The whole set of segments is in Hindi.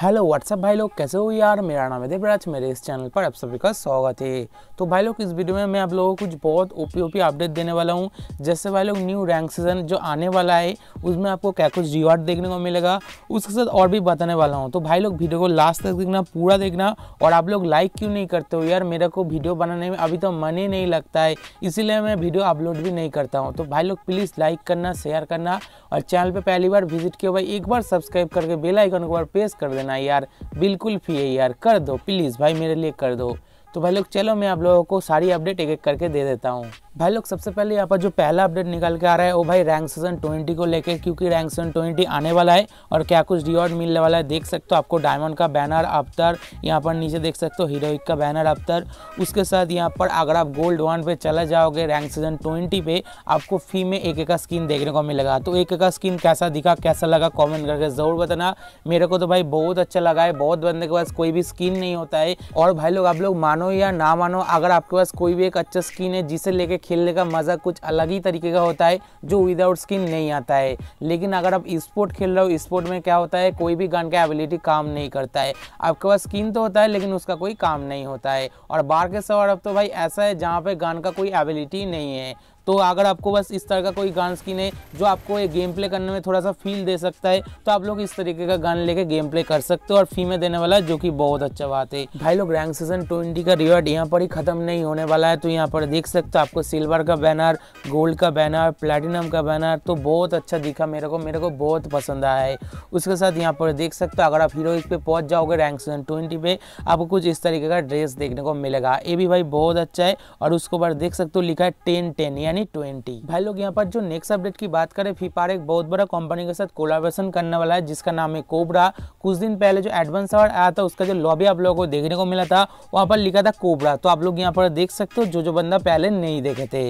हेलो व्हाट्सअप भाई लोग कैसे हो यार मेरा नाम है देवराज मेरे इस चैनल पर आप सभी का स्वागत है तो भाई लोग इस वीडियो में मैं आप लोगों को कुछ बहुत ओपी ओपी अपडेट देने वाला हूँ जैसे भाई लोग न्यू रैंक सीजन जो आने वाला है उसमें आपको क्या कुछ रिवार्ड देखने को मिलेगा उसके साथ और भी बताने वाला हूँ तो भाई लोग वीडियो को लास्ट तक देखना पूरा देखना और आप लोग लाइक क्यों नहीं करते हो यार मेरे को वीडियो बनाने में अभी तो मन ही नहीं लगता है इसीलिए मैं वीडियो अपलोड भी नहीं करता हूँ तो भाई लोग प्लीज़ लाइक करना शेयर करना और चैनल पर पहली बार विजिट किया भाई एक बार सब्सक्राइब करके बेलाइकन को बार प्रेस कर देना देना यार बिल्कुल फ्री है यार कर दो प्लीज़ भाई मेरे लिए कर दो तो भाई लोग चलो मैं आप लोगों को सारी अपडेट एक एक करके दे देता हूँ भाई लोग सबसे पहले यहाँ पर जो पहला अपडेट निकल के आ रहा है वो भाई रैंक सीजन ट्वेंटी को लेके क्योंकि रैंक सीजन ट्वेंटी आने वाला है और क्या कुछ रिवॉर्ड मिलने वाला है देख सकते हो आपको डायमंड का बैनर अवतर यहाँ पर नीचे देख सकते हो हीरोइक का बैनर अवतर उसके साथ यहाँ पर अगर आप गोल्ड वन पे चले जाओगे रैंक सीजन ट्वेंटी पे आपको फी में एक एक का स्किन देखने को मिलेगा तो एक एक का स्किन कैसा दिखा कैसा लगा कॉमेंट करके ज़रूर बताना मेरे को तो भाई बहुत अच्छा लगा है बहुत बंदे के पास कोई भी स्किन नहीं होता है और भाई लोग आप लोग मानो या ना मानो अगर आपके पास कोई भी एक अच्छा स्किन है जिसे लेके खेलने का मज़ा कुछ अलग ही तरीके का होता है जो विदाउट स्किन नहीं आता है लेकिन अगर आप स्पोर्ट खेल रहे हो स्पोर्ट में क्या होता है कोई भी गन का एबिलिटी काम नहीं करता है आपके पास स्किन तो होता है लेकिन उसका कोई काम नहीं होता है और बार के सवार अब तो भाई ऐसा है जहाँ पर गन का कोई एबिलिटी नहीं है तो अगर आपको बस इस तरह का कोई गान स्किन है जो आपको ये गेम प्ले करने में थोड़ा सा फील दे सकता है तो आप लोग इस तरीके का गान लेके गेम प्ले कर सकते हो और फी में देने वाला जो कि बहुत अच्छा बात है भाई लोग रैंक सीजन ट्वेंटी का रिवॉर्ड यहाँ पर ही खत्म नहीं होने वाला है तो यहाँ पर देख सकते हो आपको सिल्वर का बैनर गोल्ड का बैनर प्लेटिनम का बैनर तो बहुत अच्छा दिखा मेरे को मेरे को बहुत पसंद आया है उसके साथ यहाँ पर देख सकते हो अगर आप हीरो पे पहुँच जाओगे रैंक सीजन ट्वेंटी पे आपको कुछ इस तरीके का ड्रेस देखने को मिलेगा ये भी भाई बहुत अच्छा है और उसके ऊपर देख सकते हो लिखा है टेन टेन यानी यानी ट्वेंटी भाई लोग यहाँ पर जो नेक्स्ट अपडेट की बात करें फीफार एक बहुत बड़ा कंपनी के साथ कोलाबोरेशन करने वाला है जिसका नाम है कोबरा कुछ दिन पहले जो एडवांस अवार्ड आया था उसका जो लॉबी आप लोगों को देखने को मिला था वहाँ पर लिखा था कोबरा तो आप लोग यहाँ पर देख सकते हो जो जो बंदा पहले नहीं देखे थे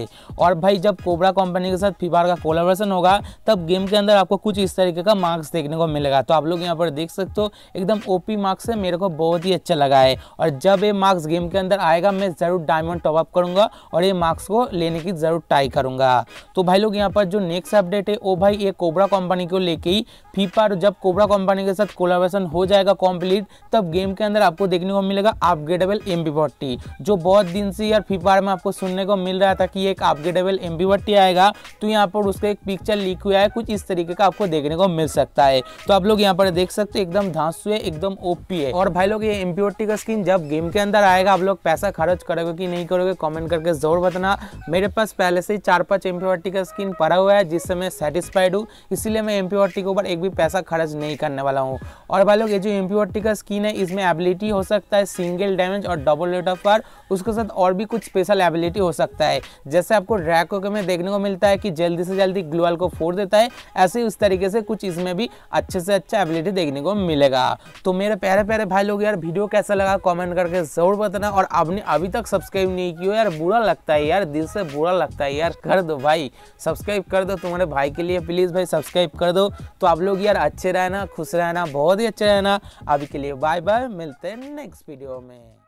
और भाई जब कोबरा कंपनी के साथ फीफार का कोलाबोरेशन होगा तब गेम के अंदर आपको कुछ इस तरीके का मार्क्स देखने को मिलेगा तो आप लोग यहाँ पर देख सकते हो एकदम ओपी मार्क्स है मेरे को बहुत ही अच्छा लगा है और जब ये मार्क्स गेम के अंदर आएगा मैं ज़रूर डायमंड टॉपअप करूंगा और ये मार्क्स को लेने की जरूरत ट्राई करूंगा तो भाई लोग यहाँ पर जो नेक्स्ट अपडेट है वो भाई ये कोबरा कंपनी को लेके ही फीफा जब कोबरा कंपनी के साथ कोलाबोरेशन हो जाएगा कंप्लीट तब गेम के अंदर आपको देखने को मिलेगा अपग्रेडेबल एम जो बहुत दिन से यार फीफा में आपको सुनने को मिल रहा था कि एक अपग्रेडेबल एम आएगा तो यहाँ पर उसका एक पिक्चर लीक हुआ है कुछ इस तरीके का आपको देखने को मिल सकता है तो आप लोग यहाँ पर देख सकते एकदम धांसु है एकदम ओपी है और भाई लोग ये एम का स्किन जब गेम के अंदर आएगा आप लोग पैसा खर्च करोगे कि नहीं करोगे कॉमेंट करके जरूर बताना मेरे पास पहले ऐसे ही चार पाँच एम का स्किन पड़ा हुआ है जिससे मैं सेटिस्फाइड हूँ इसीलिए मैं एम के ऊपर एक भी पैसा खर्च नहीं करने वाला हूँ और भाई लोग ये जो एम का स्किन है इसमें एबिलिटी हो सकता है सिंगल डैमेज और डबल रेट ऑफ फायर उसके साथ और भी कुछ स्पेशल एबिलिटी हो सकता है जैसे आपको ड्रैको के में देखने को मिलता है कि जल्दी से जल्दी ग्लोअल को फोड़ देता है ऐसे ही उस तरीके से कुछ इसमें भी अच्छे से अच्छा एबिलिटी देखने को मिलेगा तो मेरे प्यारे प्यारे भाई लोग यार वीडियो कैसा लगा कॉमेंट करके जरूर बताना और आपने अभी तक सब्सक्राइब नहीं किया यार बुरा लगता है यार दिल से बुरा लगता है है यार कर दो भाई सब्सक्राइब कर दो तुम्हारे भाई के लिए प्लीज़ भाई सब्सक्राइब कर दो तो आप लोग यार अच्छे रहना खुश रहना बहुत ही अच्छे रहना अभी के लिए बाय बाय मिलते हैं नेक्स्ट वीडियो में